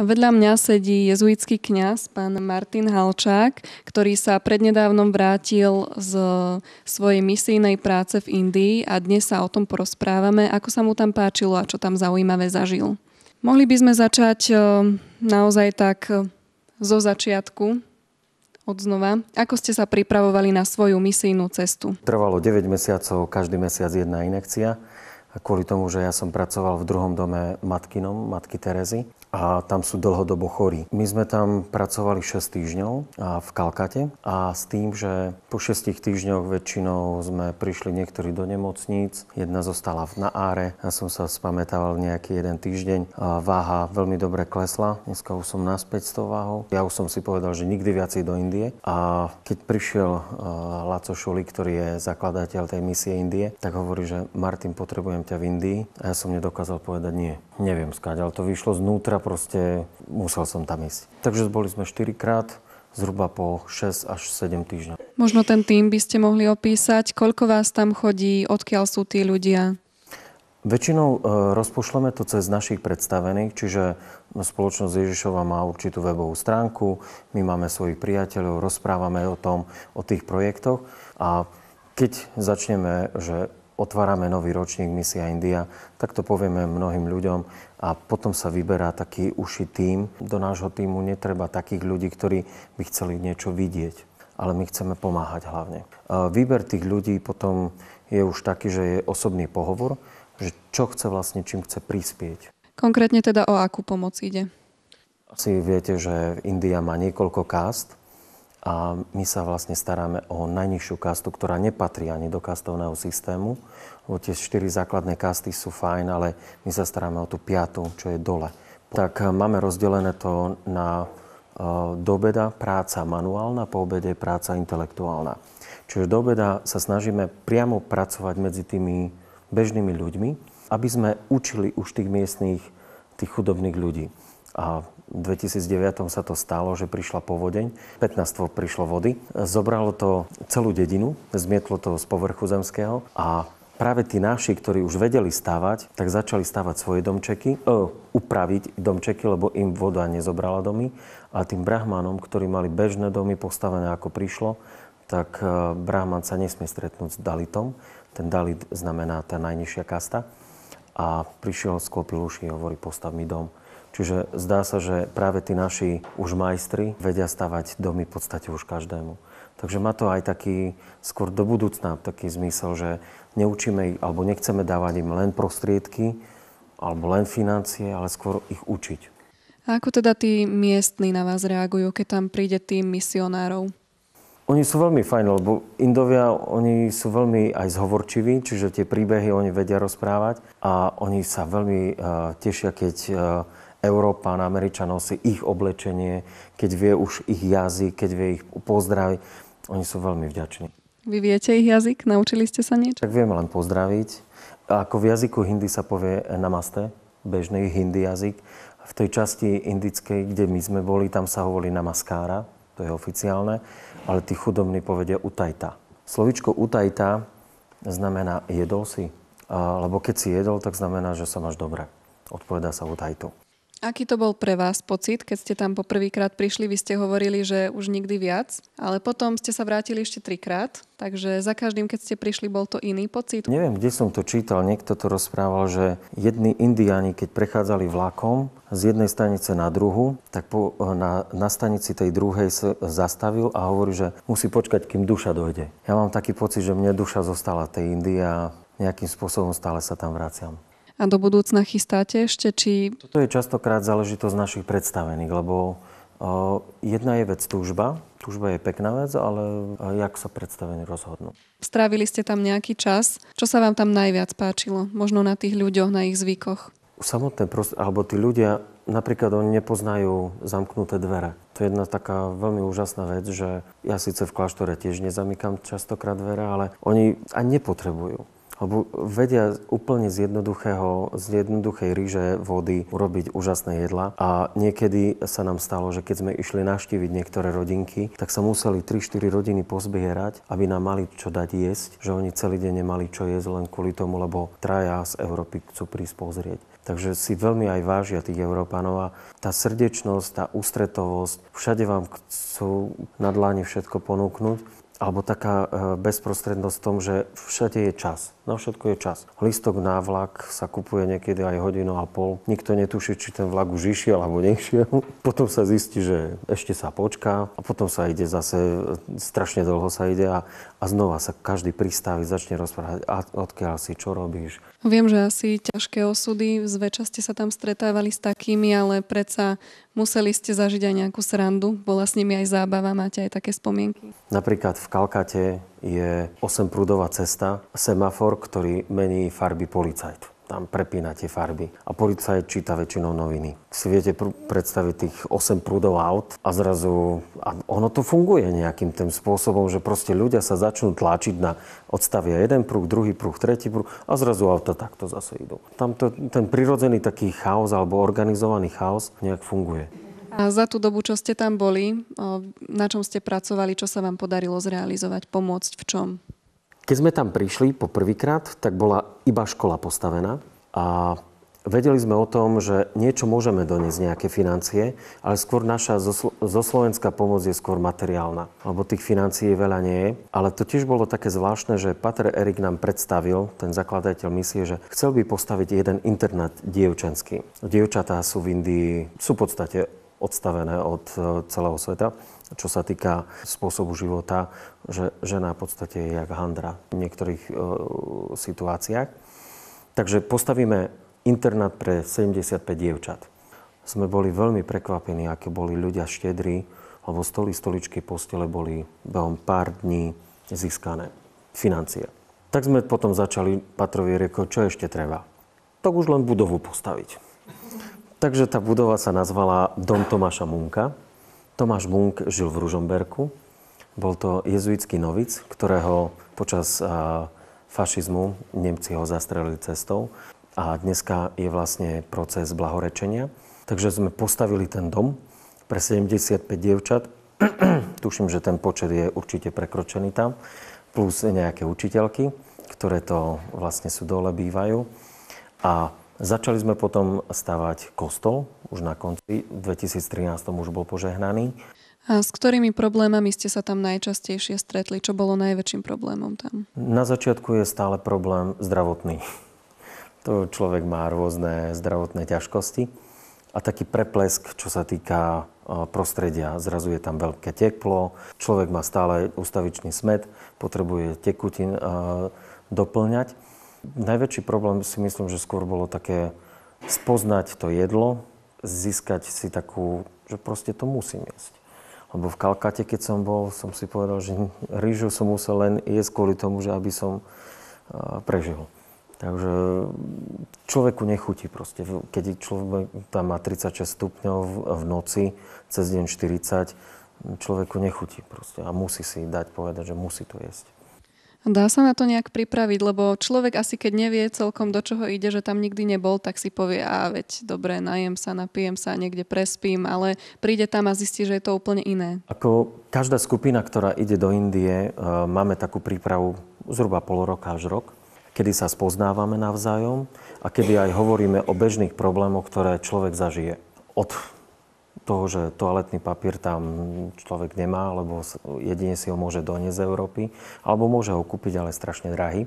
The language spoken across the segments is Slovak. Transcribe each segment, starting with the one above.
Vedľa mňa sedí jezuitský kňaz pán Martin Halčák, ktorý sa prednedávnom vrátil z svojej misijnej práce v Indii a dnes sa o tom porozprávame, ako sa mu tam páčilo a čo tam zaujímavé zažil. Mohli by sme začať e, naozaj tak e, zo začiatku, od znova. Ako ste sa pripravovali na svoju misijnú cestu? Trvalo 9 mesiacov, každý mesiac jedna inekcia. A kvôli tomu, že ja som pracoval v druhom dome matkinom, matky Terezy a tam sú dlhodobo chorí. My sme tam pracovali 6 týždňov v Kalkate a s tým, že po 6 týždňoch väčšinou sme prišli niektorí do nemocníc, jedna zostala v Naáre, ja som sa spamätával nejaký jeden týždeň, váha veľmi dobre klesla, dneska už som naspäť s tou váhou. Ja už som si povedal, že nikdy viacej do Indie a keď prišiel Laco Šuli, ktorý je zakladateľ tej misie Indie, tak hovorí, že Martin, potrebujem ťa v Indii a ja som nedokázal povedať nie. Neviem skáď, ale to vyšlo znútra proste musel som tam ísť. Takže boli sme 4 krát zhruba po 6 až 7 týždňov. Možno ten tým by ste mohli opísať, koľko vás tam chodí, odkiaľ sú tí ľudia? Väčšinou e, rozpošleme to cez našich predstavených, čiže spoločnosť Ježišova má určitú webovú stránku, my máme svojich priateľov, rozprávame o tom, o tých projektoch a keď začneme, že otvárame nový ročník Misia India, tak to povieme mnohým ľuďom a potom sa vyberá taký uši tým. Do nášho týmu netreba takých ľudí, ktorí by chceli niečo vidieť, ale my chceme pomáhať hlavne. E, výber tých ľudí potom je už taký, že je osobný pohovor, že čo chce vlastne, čím chce prispieť. Konkrétne teda o akú pomoc ide? Asi viete, že India má niekoľko kást a my sa vlastne staráme o najnižšiu kastu, ktorá nepatrí ani do kastovného systému, lebo tie štyri základné kasty sú fajn, ale my sa staráme o tú piatu, čo je dole. Tak e, máme rozdelené to na e, do obeda práca manuálna, po obede práca intelektuálna. Čiže do obeda sa snažíme priamo pracovať medzi tými bežnými ľuďmi, aby sme učili už tých miestných, tých chudobných ľudí. A v 2009 sa to stalo, že prišla povodeň, 15 prišlo vody, zobralo to celú dedinu, zmietlo to z povrchu zemského a práve tí naši, ktorí už vedeli stavať, tak začali stavať svoje domčeky, ö, e, upraviť domčeky, lebo im voda nezobrala domy a tým brahmanom, ktorí mali bežné domy postavené ako prišlo, tak e, brahman sa nesmie stretnúť s dalitom. Ten dalit znamená tá najnižšia kasta. A prišiel, sklopil uši a hovorí, postav mi dom. Čiže zdá sa, že práve tí naši už majstri vedia stavať domy v podstate už každému. Takže má to aj taký skôr do budúcna taký zmysel, že neučíme ich, alebo nechceme dávať im len prostriedky, alebo len financie, ale skôr ich učiť. A ako teda tí miestni na vás reagujú, keď tam príde tým misionárov? Oni sú veľmi fajn, lebo Indovia, oni sú veľmi aj zhovorčiví, čiže tie príbehy oni vedia rozprávať a oni sa veľmi uh, tešia, keď uh, Európán, Američanov si ich oblečenie, keď vie už ich jazyk, keď vie ich pozdraviť. Oni sú veľmi vďační. Vy viete ich jazyk? Naučili ste sa niečo? Tak vieme len pozdraviť. Ako v jazyku hindi sa povie namaste, bežný hindi jazyk. V tej časti indickej, kde my sme boli, tam sa hovorí namaskára, to je oficiálne, ale tí chudobní povedia utajta. Slovičko utajta znamená jedol si, lebo keď si jedol, tak znamená, že sa máš dobre. Odpovedá sa utajtu. Aký to bol pre vás pocit, keď ste tam poprvýkrát prišli? Vy ste hovorili, že už nikdy viac, ale potom ste sa vrátili ešte trikrát, takže za každým, keď ste prišli, bol to iný pocit. Neviem, kde som to čítal, niekto to rozprával, že jedni indiáni, keď prechádzali vlakom z jednej stanice na druhu, tak po, na, na stanici tej druhej sa zastavil a hovorí, že musí počkať, kým duša dojde. Ja mám taký pocit, že mne duša zostala tej Indie a nejakým spôsobom stále sa tam vraciam a do budúcna chystáte ešte? Či... Toto je častokrát záležitosť našich predstavených, lebo e, Jedna je vec túžba. Túžba je pekná vec, ale e, jak sa predstavení rozhodnú. Strávili ste tam nejaký čas. Čo sa vám tam najviac páčilo? Možno na tých ľuďoch, na ich zvykoch? Samotné prost- alebo tí ľudia, napríklad oni nepoznajú zamknuté dvere. To je jedna taká veľmi úžasná vec, že ja síce v kláštore tiež nezamykam častokrát dvere, ale oni ani nepotrebujú lebo vedia úplne z, jednoduchého, z jednoduchej ríže vody urobiť úžasné jedla. A niekedy sa nám stalo, že keď sme išli naštíviť niektoré rodinky, tak sa museli 3-4 rodiny pozbierať, aby nám mali čo dať jesť, že oni celý deň nemali čo jesť len kvôli tomu, lebo traja z Európy chcú prísť pozrieť. Takže si veľmi aj vážia tých Európanov a tá srdečnosť, tá ústretovosť, všade vám chcú na dláne všetko ponúknuť alebo taká e, bezprostrednosť v tom, že všade je čas. Na všetko je čas. Listok na vlak sa kupuje niekedy aj hodinu a pol. Nikto netuší, či ten vlak už išiel alebo nešiel. Potom sa zistí, že ešte sa počká a potom sa ide zase, e, strašne dlho sa ide a, a znova sa každý pristaví, začne rozprávať, a odkiaľ si, čo robíš. Viem, že asi ťažké osudy, zväčša ste sa tam stretávali s takými, ale predsa Museli ste zažiť aj nejakú srandu? Bola s nimi aj zábava? Máte aj také spomienky? Napríklad v Kalkate je 8 prúdová cesta, semafor, ktorý mení farby policajtu tam prepína tie farby a policajt číta väčšinou noviny. Si viete pr- predstaviť tých 8 prúdov aut a zrazu... A ono to funguje nejakým tým spôsobom, že proste ľudia sa začnú tlačiť na... Odstavia jeden prúh, druhý prúh, tretí prúh a zrazu auta takto zase idú. Tam to, ten prirodzený taký chaos alebo organizovaný chaos nejak funguje. A za tú dobu, čo ste tam boli, na čom ste pracovali, čo sa vám podarilo zrealizovať, pomôcť, v čom? Keď sme tam prišli po prvýkrát, tak bola iba škola postavená a vedeli sme o tom, že niečo môžeme doniesť, nejaké financie, ale skôr naša zo, Slovenska pomoc je skôr materiálna, lebo tých financií veľa nie je. Ale to tiež bolo také zvláštne, že Pater Erik nám predstavil, ten zakladateľ misie, že chcel by postaviť jeden internát dievčenský. Dievčatá sú v Indii, sú v podstate odstavené od e, celého sveta. Čo sa týka spôsobu života, že žena v podstate je jak handra v niektorých e, situáciách. Takže postavíme internát pre 75 dievčat. Sme boli veľmi prekvapení, aké boli ľudia štedrí, lebo stoli, stoličky, postele boli behom pár dní získané financie. Tak sme potom začali Patrovi rieko, čo ešte treba. Tak už len budovu postaviť Takže tá budova sa nazvala Dom Tomáša Munka. Tomáš Munk žil v Ružomberku. Bol to jezuitský novic, ktorého počas fašizmu Nemci ho zastrelili cestou. A dneska je vlastne proces blahorečenia. Takže sme postavili ten dom pre 75 dievčat. Tuším, že ten počet je určite prekročený tam. Plus nejaké učiteľky, ktoré to vlastne sú dole bývajú. A Začali sme potom stavať kostol, už na konci v 2013 už bol požehnaný. A s ktorými problémami ste sa tam najčastejšie stretli? Čo bolo najväčším problémom tam? Na začiatku je stále problém zdravotný. To človek má rôzne zdravotné ťažkosti a taký preplesk, čo sa týka e, prostredia. Zrazu je tam veľké teplo, človek má stále ustavičný smet, potrebuje tekutín e, doplňať. Najväčší problém si myslím, že skôr bolo také spoznať to jedlo, získať si takú, že proste to musím jesť. Lebo v Kalkate, keď som bol, som si povedal, že rýžu som musel len jesť kvôli tomu, že aby som prežil. Takže človeku nechutí proste. Keď človek tam má 36 stupňov v noci, cez deň 40, človeku nechutí proste a musí si dať povedať, že musí to jesť. Dá sa na to nejak pripraviť, lebo človek asi keď nevie celkom do čoho ide, že tam nikdy nebol, tak si povie, a veď dobre, najem sa, napijem sa, niekde prespím, ale príde tam a zistí, že je to úplne iné. Ako každá skupina, ktorá ide do Indie, eh, máme takú prípravu zhruba pol roka až rok, kedy sa spoznávame navzájom a kedy aj hovoríme o bežných problémoch, ktoré človek zažije od toho, že toaletný papier tam človek nemá, alebo jedine si ho môže doniesť z Európy, alebo môže ho kúpiť, ale strašne drahý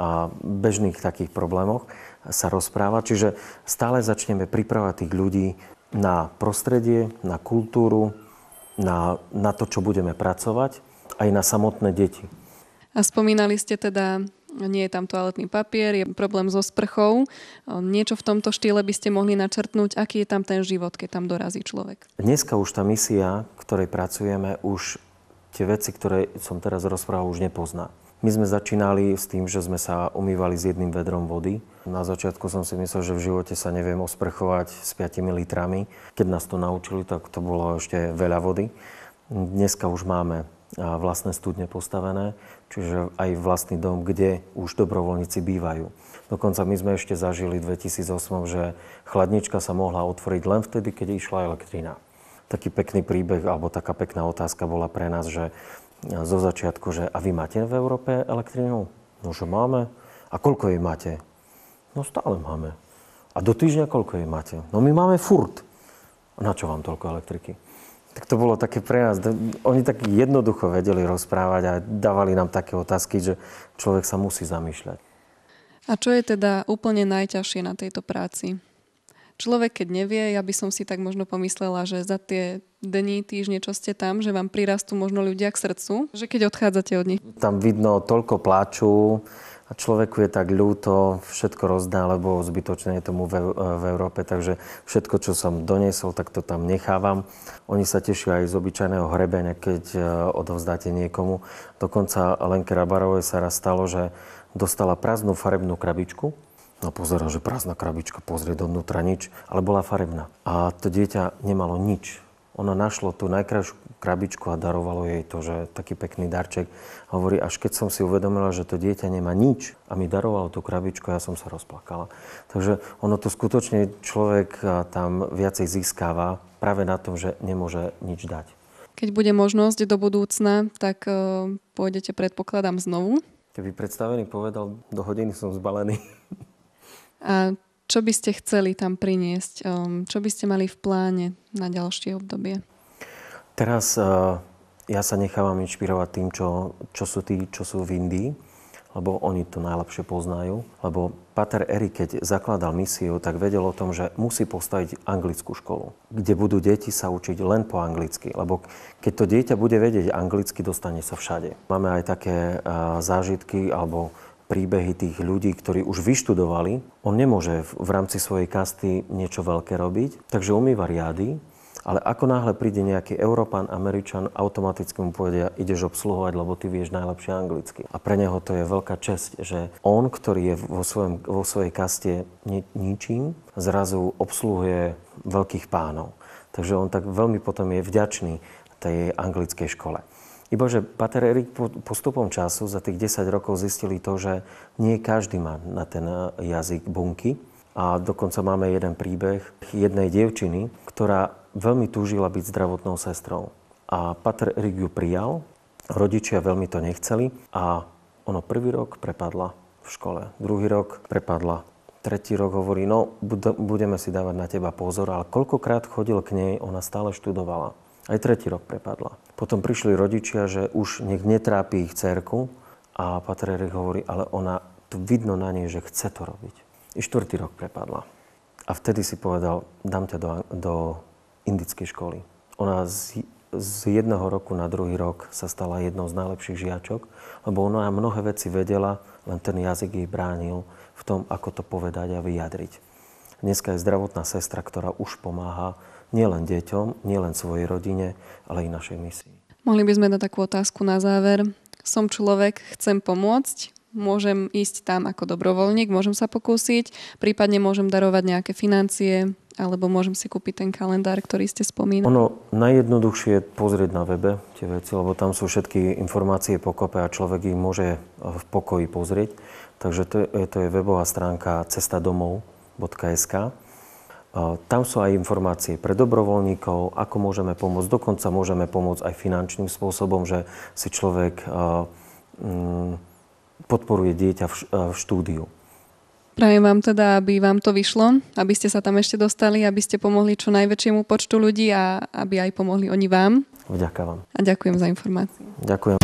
a bežných takých problémoch sa rozpráva. Čiže stále začneme pripravať tých ľudí na prostredie, na kultúru, na, na to, čo budeme pracovať, aj na samotné deti. A spomínali ste teda nie je tam toaletný papier, je problém so sprchou. Niečo v tomto štýle by ste mohli načrtnúť, aký je tam ten život, keď tam dorazí človek. Dneska už tá misia, v ktorej pracujeme, už tie veci, ktoré som teraz rozprával, už nepozná. My sme začínali s tým, že sme sa umývali s jedným vedrom vody. Na začiatku som si myslel, že v živote sa neviem osprchovať s 5 litrami. Keď nás to naučili, tak to bolo ešte veľa vody. Dneska už máme vlastné studne postavené, čiže aj vlastný dom, kde už dobrovoľníci bývajú. Dokonca my sme ešte zažili v 2008, že chladnička sa mohla otvoriť len vtedy, keď išla elektrina. Taký pekný príbeh, alebo taká pekná otázka bola pre nás, že zo začiatku, že a vy máte v Európe elektrinu? No, že máme. A koľko jej máte? No stále máme. A do týždňa koľko jej máte? No my máme furt. Na čo vám toľko elektriky? tak to bolo také pre nás. Oni tak jednoducho vedeli rozprávať a dávali nám také otázky, že človek sa musí zamýšľať. A čo je teda úplne najťažšie na tejto práci? Človek, keď nevie, ja by som si tak možno pomyslela, že za tie dni, týždne, čo ste tam, že vám prirastú možno ľudia k srdcu, že keď odchádzate od nich. Tam vidno toľko pláču, a človeku je tak ľúto, všetko rozdá, lebo zbytočne je tomu v, v Európe, takže všetko, čo som doniesol, tak to tam nechávam. Oni sa tešia aj z obyčajného hrebenia, keď e, odovzdáte niekomu. Dokonca Lenke Rabarovej sa raz stalo, že dostala prázdnu farebnú krabičku. No pozera, že prázdna krabička, pozrie dovnútra nič, ale bola farebná. A to dieťa nemalo nič ono našlo tú najkrajšiu krabičku a darovalo jej to, že taký pekný darček. A hovorí, až keď som si uvedomila, že to dieťa nemá nič a mi darovalo tú krabičku, ja som sa rozplakala. Takže ono to skutočne človek tam viacej získava práve na tom, že nemôže nič dať. Keď bude možnosť do budúcna, tak uh, pôjdete predpokladám znovu. Keby predstavený povedal, do hodiny som zbalený. A čo by ste chceli tam priniesť? Um, čo by ste mali v pláne na ďalšie obdobie? Teraz uh, ja sa nechávam inšpirovať tým, čo, čo sú tí, čo sú v Indii, lebo oni to najlepšie poznajú. Lebo Pater Erik, keď zakladal misiu, tak vedel o tom, že musí postaviť anglickú školu, kde budú deti sa učiť len po anglicky. Lebo keď to dieťa bude vedieť anglicky, dostane sa všade. Máme aj také uh, zážitky alebo príbehy tých ľudí, ktorí už vyštudovali. On nemôže v rámci svojej kasty niečo veľké robiť, takže umýva riady, ale ako náhle príde nejaký Európan, Američan, automaticky mu povedia, ideš obsluhovať, lebo ty vieš najlepšie anglicky. A pre neho to je veľká česť, že on, ktorý je vo, svojom, vo svojej kaste ni- ničím, zrazu obsluhuje veľkých pánov. Takže on tak veľmi potom je vďačný tej anglickej škole. Iba, že Pater Erik postupom času za tých 10 rokov zistili to, že nie každý má na ten eh, jazyk bunky. A dokonca máme jeden príbeh jednej dievčiny, ktorá veľmi túžila byť zdravotnou sestrou. A Pater Erik ju prijal, rodičia veľmi to nechceli a ono prvý rok prepadla v škole, druhý rok prepadla tretí rok hovorí, no budeme si dávať na teba pozor, ale koľkokrát chodil k nej, ona stále študovala. Aj tretí rok prepadla. Potom prišli rodičia, že už nech netrápi ich cerku a Patrerik hovorí, ale ona, tu vidno na nej, že chce to robiť. I štvrtý rok prepadla. A vtedy si povedal, dám ťa do, do indickej školy. Ona z, z jedného roku na druhý rok sa stala jednou z najlepších žiačok, lebo ona mnohé veci vedela, len ten jazyk jej bránil v tom, ako to povedať a vyjadriť. Dneska je zdravotná sestra, ktorá už pomáha nielen deťom, nielen svojej rodine, ale i našej misii. Mohli by sme dať takú otázku na záver. Som človek, chcem pomôcť, môžem ísť tam ako dobrovoľník, môžem sa pokúsiť, prípadne môžem darovať nejaké financie, alebo môžem si kúpiť ten kalendár, ktorý ste spomínali? Ono najjednoduchšie je pozrieť na webe tie veci, lebo tam sú všetky informácie pokope a človek ich môže e, v pokoji pozrieť. Takže to je, to je webová stránka cestadomov.sk tam sú aj informácie pre dobrovoľníkov, ako môžeme pomôcť. Dokonca môžeme pomôcť aj finančným spôsobom, že si človek mm, podporuje dieťa v štúdiu. Prajem vám teda, aby vám to vyšlo, aby ste sa tam ešte dostali, aby ste pomohli čo najväčšiemu počtu ľudí a aby aj pomohli oni vám. Vďaka vám. A ďakujem za informáciu. Ďakujem.